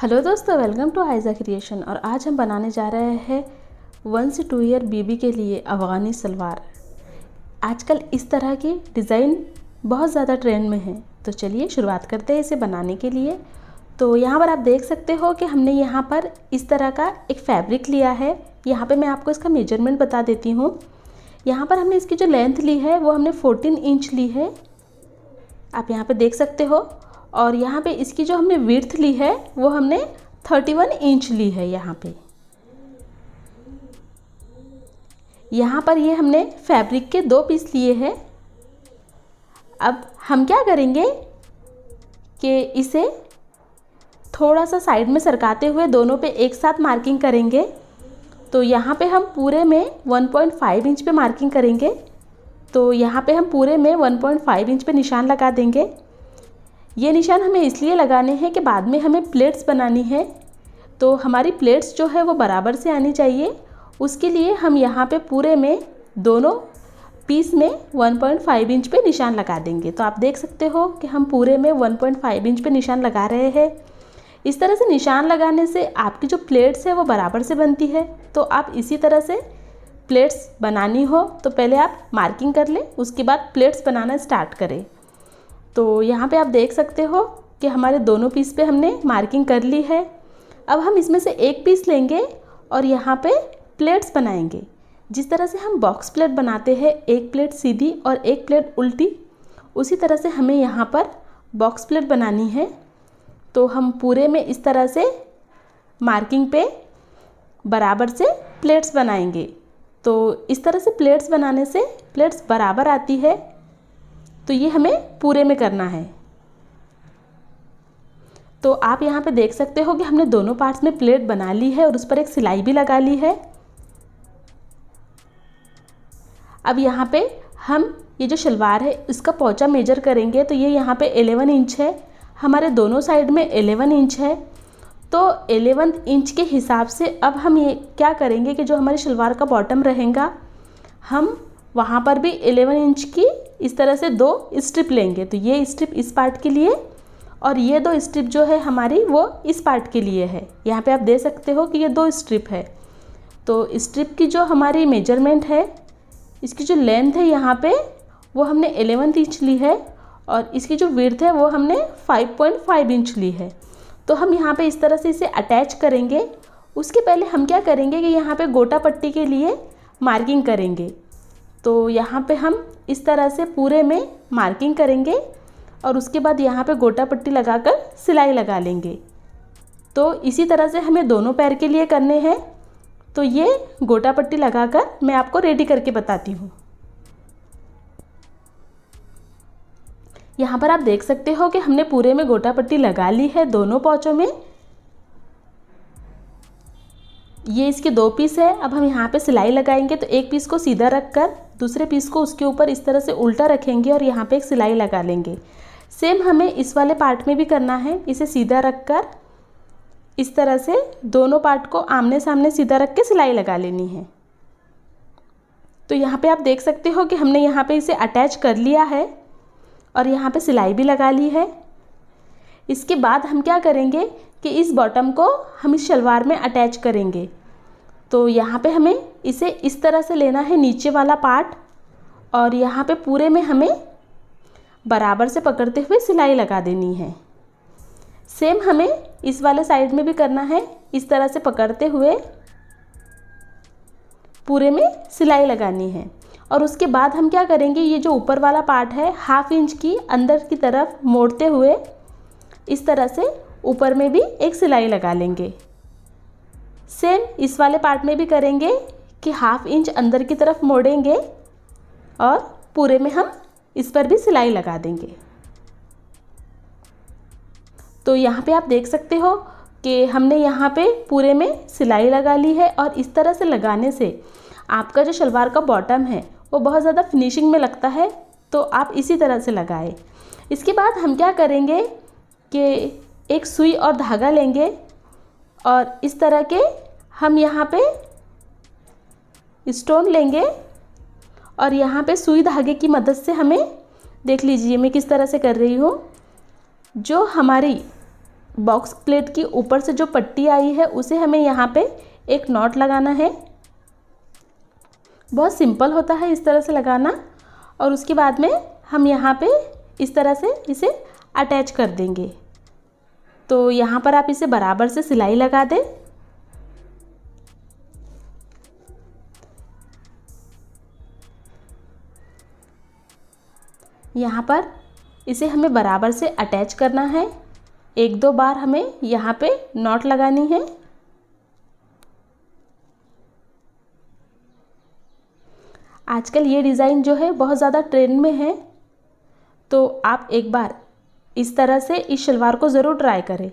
hello दोस्तों welcome to आयजा creation और आज हम बनाने जा रहे हैं वन से टू ईयर बीबी के लिए अफ़गानी सलवार आजकल इस तरह की डिज़ाइन बहुत ज़्यादा ट्रेंड में है तो चलिए शुरुआत करते हैं इसे बनाने के लिए तो यहाँ पर आप देख सकते हो कि हमने यहाँ पर इस तरह का एक फैब्रिक लिया है यहाँ पर मैं आपको इसका मेजरमेंट बता देती हूँ यहाँ पर हमने इसकी जो लेंथ ली है वो हमने फोर्टीन इंच ली है आप यहाँ पर देख सकते हो और यहाँ पे इसकी जो हमने विर्थ ली है वो हमने 31 इंच ली है यहाँ पे यहाँ पर ये हमने फैब्रिक के दो पीस लिए हैं अब हम क्या करेंगे कि इसे थोड़ा सा साइड में सरकाते हुए दोनों पे एक साथ मार्किंग करेंगे तो यहाँ पे हम पूरे में 1.5 इंच पे मार्किंग करेंगे तो यहाँ पे हम पूरे में 1.5 इंच पे निशान लगा देंगे ये निशान हमें इसलिए लगाने हैं कि बाद में हमें प्लेट्स बनानी है तो हमारी प्लेट्स जो है वो बराबर से आनी चाहिए उसके लिए हम यहाँ पे पूरे में दोनों पीस में 1.5 इंच पे निशान लगा देंगे तो आप देख सकते हो कि हम पूरे में 1.5 इंच पे निशान लगा रहे हैं इस तरह से निशान लगाने से आपकी जो प्लेट्स है वो बराबर से बनती है तो आप इसी तरह से प्लेट्स बनानी हो तो पहले आप मार्किंग कर लें उसके बाद प्लेट्स बनाना स्टार्ट करें तो यहाँ पे आप देख सकते हो कि हमारे दोनों पीस पे हमने मार्किंग कर ली है अब हम इसमें से एक पीस लेंगे और यहाँ पे प्लेट्स बनाएंगे जिस तरह से हम बॉक्स प्लेट बनाते हैं एक प्लेट सीधी और एक प्लेट उल्टी उसी तरह से हमें यहाँ पर बॉक्स प्लेट बनानी है तो हम पूरे में इस तरह से मार्किंग पे बराबर से प्लेट्स बनाएंगे तो इस तरह से प्लेट्स बनाने से प्लेट्स बराबर आती है तो ये हमें पूरे में करना है तो आप यहाँ पे देख सकते हो कि हमने दोनों पार्ट्स में प्लेट बना ली है और उस पर एक सिलाई भी लगा ली है अब यहाँ पे हम ये जो शलवार है इसका पौचा मेजर करेंगे तो ये यहाँ पे 11 इंच है हमारे दोनों साइड में 11 इंच है तो 11 इंच के हिसाब से अब हम ये क्या करेंगे कि जो हमारे शलवार का बॉटम रहेगा हम वहाँ पर भी 11 इंच की इस तरह से दो स्ट्रिप लेंगे तो ये स्ट्रिप इस पार्ट के लिए और ये दो स्ट्रिप जो है हमारी वो इस पार्ट के लिए है यहाँ पे आप दे सकते हो कि ये दो स्ट्रिप है तो स्ट्रिप की जो हमारी मेजरमेंट है इसकी जो लेंथ है यहाँ पे वो हमने 11 इंच ली है और इसकी जो विर्थ है वो हमने 5.5 इंच ली है तो हम यहाँ पे इस तरह से इसे अटैच करेंगे उसके पहले हम क्या करेंगे कि यहाँ पर गोटा पट्टी के लिए मार्किंग करेंगे तो यहाँ पर हम इस तरह से पूरे में मार्किंग करेंगे और उसके बाद यहाँ पे गोटा पट्टी लगाकर सिलाई लगा लेंगे तो इसी तरह से हमें दोनों पैर के लिए करने हैं तो ये गोटा पट्टी लगाकर मैं आपको रेडी करके बताती हूँ यहाँ पर आप देख सकते हो कि हमने पूरे में गोटा पट्टी लगा ली है दोनों पौचों में ये इसके दो पीस है अब हम यहाँ पे सिलाई लगाएंगे तो एक पीस को सीधा रख कर दूसरे पीस को उसके ऊपर इस तरह से उल्टा रखेंगे और यहाँ पे एक सिलाई लगा लेंगे सेम हमें इस वाले पार्ट में भी करना है इसे सीधा रखकर इस तरह से दोनों पार्ट को आमने सामने सीधा रख के सिलाई लगा लेनी है तो यहाँ पे आप देख सकते हो कि हमने यहाँ पे इसे अटैच कर लिया है और यहाँ पे सिलाई भी लगा ली है इसके बाद हम क्या करेंगे कि इस बॉटम को हम इस शलवार में अटैच करेंगे तो यहाँ पे हमें इसे इस तरह से लेना है नीचे वाला पार्ट और यहाँ पे पूरे में हमें बराबर से पकड़ते हुए सिलाई लगा देनी है सेम हमें इस वाले साइड में भी करना है इस तरह से पकड़ते हुए पूरे में सिलाई लगानी है और उसके बाद हम क्या करेंगे ये जो ऊपर वाला पार्ट है हाफ इंच की अंदर की तरफ मोड़ते हुए इस तरह से ऊपर में भी एक सिलाई लगा लेंगे सेम इस वाले पार्ट में भी करेंगे कि हाफ इंच अंदर की तरफ मोड़ेंगे और पूरे में हम इस पर भी सिलाई लगा देंगे तो यहाँ पे आप देख सकते हो कि हमने यहाँ पे पूरे में सिलाई लगा ली है और इस तरह से लगाने से आपका जो शलवार का बॉटम है वो बहुत ज़्यादा फिनिशिंग में लगता है तो आप इसी तरह से लगाए इसके बाद हम क्या करेंगे कि एक सुई और धागा लेंगे और इस तरह के हम यहाँ पे स्टोन लेंगे और यहाँ पे सुई धागे की मदद से हमें देख लीजिए मैं किस तरह से कर रही हूँ जो हमारी बॉक्स प्लेट की ऊपर से जो पट्टी आई है उसे हमें यहाँ पे एक नॉट लगाना है बहुत सिंपल होता है इस तरह से लगाना और उसके बाद में हम यहाँ पे इस तरह से इसे अटैच कर देंगे तो यहाँ पर आप इसे बराबर से सिलाई लगा दें यहाँ पर इसे हमें बराबर से अटैच करना है एक दो बार हमें यहाँ पे नॉट लगानी है आजकल ये डिज़ाइन जो है बहुत ज़्यादा ट्रेंड में है तो आप एक बार इस तरह से इस शलवार को ज़रूर ट्राई करें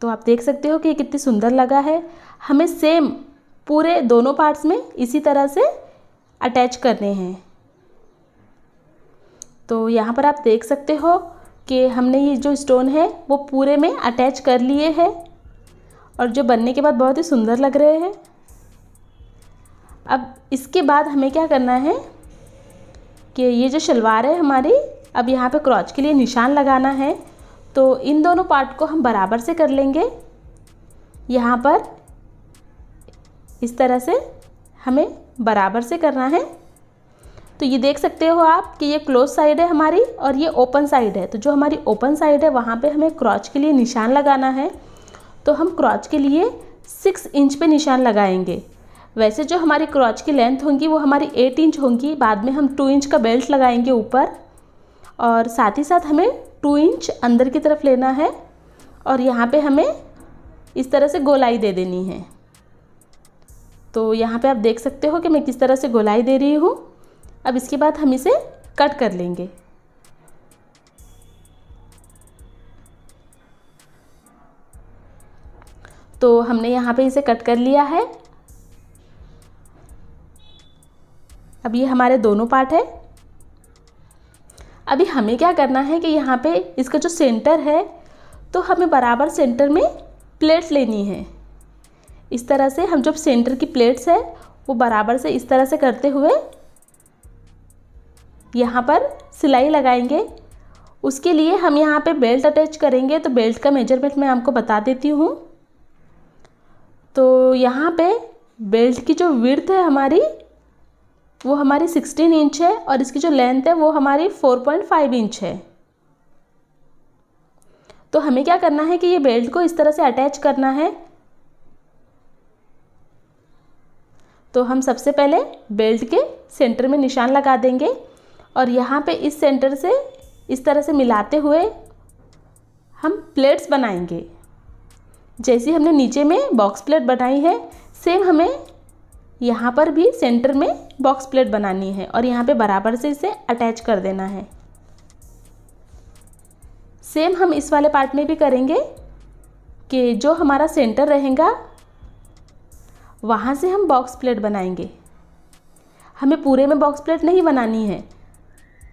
तो आप देख सकते हो कि ये कितनी सुंदर लगा है हमें सेम पूरे दोनों पार्ट्स में इसी तरह से अटैच करने हैं तो यहाँ पर आप देख सकते हो कि हमने ये जो स्टोन है वो पूरे में अटैच कर लिए हैं और जो बनने के बाद बहुत ही सुंदर लग रहे हैं अब इसके बाद हमें क्या करना है कि ये जो शलवार है हमारी अब यहाँ पे क्रॉच के लिए निशान लगाना है तो इन दोनों पार्ट को हम बराबर से कर लेंगे यहाँ पर इस तरह से हमें बराबर से करना है तो ये देख सकते हो आप कि ये क्लोज साइड है हमारी और ये ओपन साइड है तो जो हमारी ओपन साइड है वहाँ पे हमें क्रॉच के लिए निशान लगाना है तो हम क्रॉच के लिए सिक्स इंच पे निशान लगाएंगे वैसे जो हमारी क्रॉच की लेंथ होंगी वो हमारी एट इंच होंगी बाद में हम टू इंच का बेल्ट लगाएंगे ऊपर और साथ ही साथ हमें टू इंच अंदर की तरफ लेना है और यहाँ पे हमें इस तरह से गोलाई दे देनी है तो यहाँ पे आप देख सकते हो कि मैं किस तरह से गोलाई दे रही हूँ अब इसके बाद हम इसे कट कर लेंगे तो हमने यहाँ पे इसे कट कर लिया है अब ये हमारे दोनों पार्ट है अभी हमें क्या करना है कि यहाँ पे इसका जो सेंटर है तो हमें बराबर सेंटर में प्लेट्स लेनी है इस तरह से हम जब सेंटर की प्लेट्स है वो बराबर से इस तरह से करते हुए यहाँ पर सिलाई लगाएंगे उसके लिए हम यहाँ पे बेल्ट अटैच करेंगे तो बेल्ट का मेजरमेंट मैं आपको बता देती हूँ तो यहाँ पे बेल्ट की जो विर्थ है हमारी वो हमारी सिक्सटीन इंच है और इसकी जो लेंथ है वो हमारी फोर पॉइंट फाइव इंच है तो हमें क्या करना है कि ये बेल्ट को इस तरह से अटैच करना है तो हम सबसे पहले बेल्ट के सेंटर में निशान लगा देंगे और यहाँ पे इस सेंटर से इस तरह से मिलाते हुए हम प्लेट्स बनाएंगे जैसी हमने नीचे में बॉक्स प्लेट बनाई है सेम हमें यहाँ पर भी सेंटर में बॉक्स प्लेट बनानी है और यहाँ पे बराबर से इसे अटैच कर देना है सेम हम इस वाले पार्ट में भी करेंगे कि जो हमारा सेंटर रहेगा वहाँ से हम बॉक्स प्लेट बनाएंगे हमें पूरे में बॉक्स प्लेट नहीं बनानी है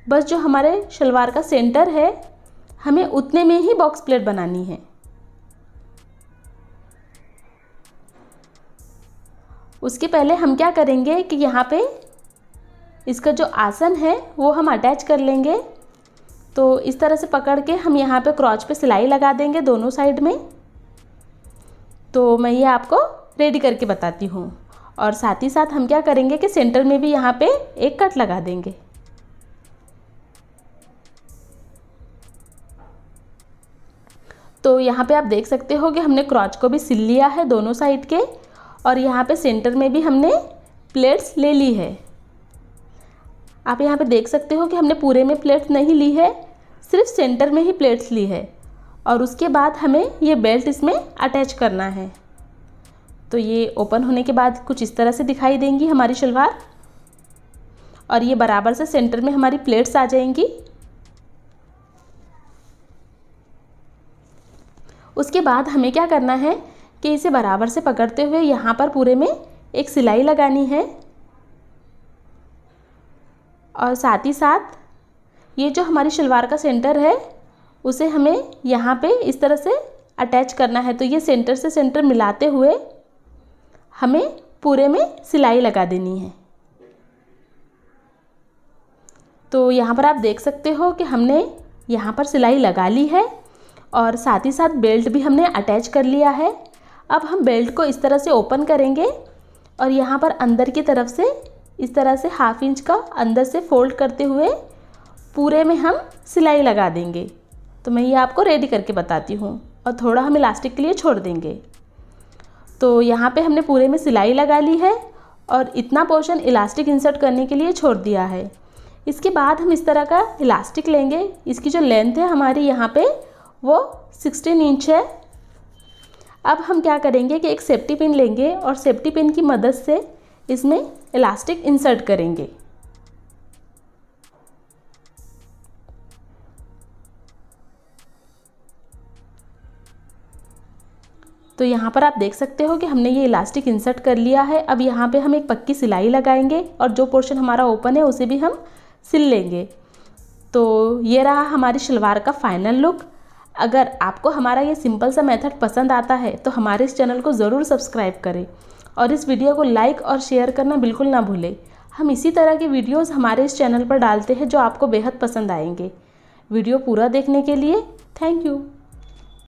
बस जो हमारे शलवार का सेंटर है हमें उतने में ही बॉक्स प्लेट बनानी है उसके पहले हम क्या करेंगे कि यहाँ पे इसका जो आसन है वो हम अटैच कर लेंगे तो इस तरह से पकड़ के हम यहाँ पे क्रॉच पे सिलाई लगा देंगे दोनों साइड में तो मैं ये आपको रेडी करके बताती हूँ और साथ ही साथ हम क्या करेंगे कि सेंटर में भी यहाँ पे एक कट लगा देंगे तो यहाँ पे आप देख सकते हो कि हमने क्रॉच को भी सिल लिया है दोनों साइड के और यहाँ पे सेंटर में भी हमने प्लेट्स ले ली है आप यहाँ पे देख सकते हो कि हमने पूरे में प्लेट्स नहीं ली है सिर्फ सेंटर में ही प्लेट्स ली है और उसके बाद हमें ये बेल्ट इसमें अटैच करना है तो ये ओपन होने के बाद कुछ इस तरह से दिखाई देंगी हमारी शलवार और ये बराबर से सेंटर में हमारी प्लेट्स आ जाएंगी उसके बाद हमें क्या करना है कि इसे बराबर से पकड़ते हुए यहाँ पर पूरे में एक सिलाई लगानी है और साथ ही साथ ये जो हमारी शलवार का सेंटर है उसे हमें यहाँ पे इस तरह से अटैच करना है तो ये सेंटर से सेंटर मिलाते हुए हमें पूरे में सिलाई लगा देनी है तो यहाँ पर आप देख सकते हो कि हमने यहाँ पर सिलाई लगा ली है और साथ ही साथ बेल्ट भी हमने अटैच कर लिया है अब हम बेल्ट को इस तरह से ओपन करेंगे और यहाँ पर अंदर की तरफ से इस तरह से हाफ इंच का अंदर से फोल्ड करते हुए पूरे में हम सिलाई लगा देंगे तो मैं ये आपको रेडी करके बताती हूँ और थोड़ा हम इलास्टिक के लिए छोड़ देंगे तो यहाँ पे हमने पूरे में सिलाई लगा ली है और इतना पोर्शन इलास्टिक इंसर्ट करने के लिए छोड़ दिया है इसके बाद हम इस तरह का इलास्टिक लेंगे इसकी जो लेंथ है हमारी यहाँ पर वो सिक्सटीन इंच है अब हम क्या करेंगे कि एक सेफ्टी पिन लेंगे और सेफ्टी पिन की मदद से इसमें इलास्टिक इंसर्ट करेंगे तो यहाँ पर आप देख सकते हो कि हमने ये इलास्टिक इंसर्ट कर लिया है अब यहाँ पे हम एक पक्की सिलाई लगाएंगे और जो पोर्शन हमारा ओपन है उसे भी हम सिल लेंगे तो ये रहा हमारी शलवार का फाइनल लुक अगर आपको हमारा ये सिंपल सा मेथड पसंद आता है तो हमारे इस चैनल को ज़रूर सब्सक्राइब करें और इस वीडियो को लाइक और शेयर करना बिल्कुल ना भूलें हम इसी तरह के वीडियोस हमारे इस चैनल पर डालते हैं जो आपको बेहद पसंद आएंगे वीडियो पूरा देखने के लिए थैंक यू